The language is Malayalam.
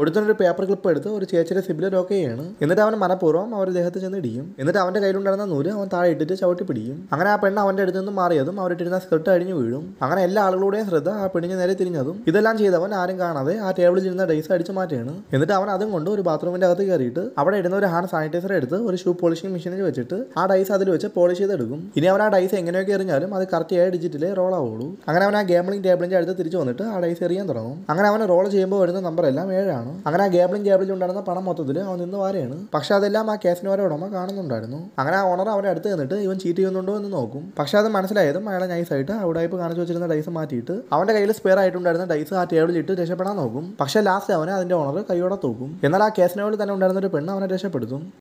ഒടുത്തൊരു പേപ്പർ ക്ലിപ്പ് എടുത്ത് ഒരു ചേച്ചിയുടെ സിബിലർ ലോക്ക് എന്നിട്ട് അവൻ മനപൂർവ്വം അവർ ദേഹത്ത് ചെന്ന് ഇടിക്കും എന്നിട്ട് അവൻ്റെ കയ്യിലുണ്ടായിരുന്ന നൂല് അവൻ താഴെ ഇട്ടിട്ട് ചവിട്ടി പിടിക്കും അങ്ങനെ ആ പെണ്ണ് അവൻ്റെ അടുത്ത് നിന്ന് മാറിയതും അവരിട്ടിരുന്ന സ്കർട്ട് അഴിഞ്ഞു വീഴും അങ്ങനെ എല്ലാ ആളുകളുടെയും ശ്രദ്ധ ആ പെണ്ണിന് നേരെ തിരിഞ്ഞതും ഇതെല്ലാം ചെയ്തവൻ ആരും കാണാതെ ആ ടേബിളിൽ ഇരുന്ന ഡൈസ് അടിച്ചു മാറ്റിയാണ് എന്നിട്ട് അവൻ അതും കൊണ്ട് ഒരു ബാത്റൂമിൻ്റെ അകത്ത് കയറിയിട്ട് അവിടെ ഇടുന്ന ഒരു ഹാൻഡ് സാനിറ്റൈസർ എടുത്ത് ഒരു ഷൂ പോളിഷിംഗ് മെഷീനിൽ വെച്ചിട്ട് ആ ഡൈസ് അതിൽ വെച്ച് പോളിഷ് ചെയ്തെടുക്കും ഇനി അവൻ ആ ഡൈസ് എങ്ങനെയൊക്കെ എറിഞ്ഞാലും അത് കറക്റ്റായ ഡിജിറ്റിൽ റോൾ ആവുള്ളൂ അങ്ങനെ അവൻ ആ ഗെയിമിംഗ് ടേബിളിൻ്റെ അടുത്ത് തിരിച്ചു വന്നിട്ട് ആ ഡൈസ് എറിയാൻ തുടങ്ങും അങ്ങനെ അവൻ റോൾ ചെയ്യുമ്പോൾ വരുന്ന നമ്പർ എല്ലാം ഏഴാണ് അങ്ങനെ ആ ഗേബിളും ഗേബിളിലും ഉണ്ടായിരുന്ന പണം മൊത്തത്തിൽ അവൻ നിന്ന് വാരയാണ് പക്ഷെ അതെല്ലാം ആ കേസിനോരോ ഉടമ കാണുന്നുണ്ടായിരുന്നു അങ്ങനെ ആ ഓണർ അവരെ അടുത്ത് നിന്നിട്ട് ഇവൻ ചീറ്റ് ചെയ്യുന്നുണ്ടോ എന്ന് നോക്കും പക്ഷെ അത് മനസ്സിലായതും അയാളെ നൈസായിട്ട് ഔടായ്പ് കാണിച്ചു വെച്ചിരുന്ന ഡൈസ് മാറ്റിയിട്ട് അവന്റെ കയ്യിൽ സ്പെയർ ആയിട്ടുണ്ടായിരുന്ന ഡൈസ് ആ ടേബിളിൽ ഇട്ട് രക്ഷപ്പെടാൻ നോക്കും പക്ഷെ ലാസ്റ്റ് അവനെ അതിന്റെ ഓണർ കൈയോടെ തൂക്കും എന്നാൽ ആ കേസിനോട് തന്നെ ഉണ്ടായിരുന്ന ഒരു പെണ്ണ് അവനെ രക്ഷപ്പെടുത്തും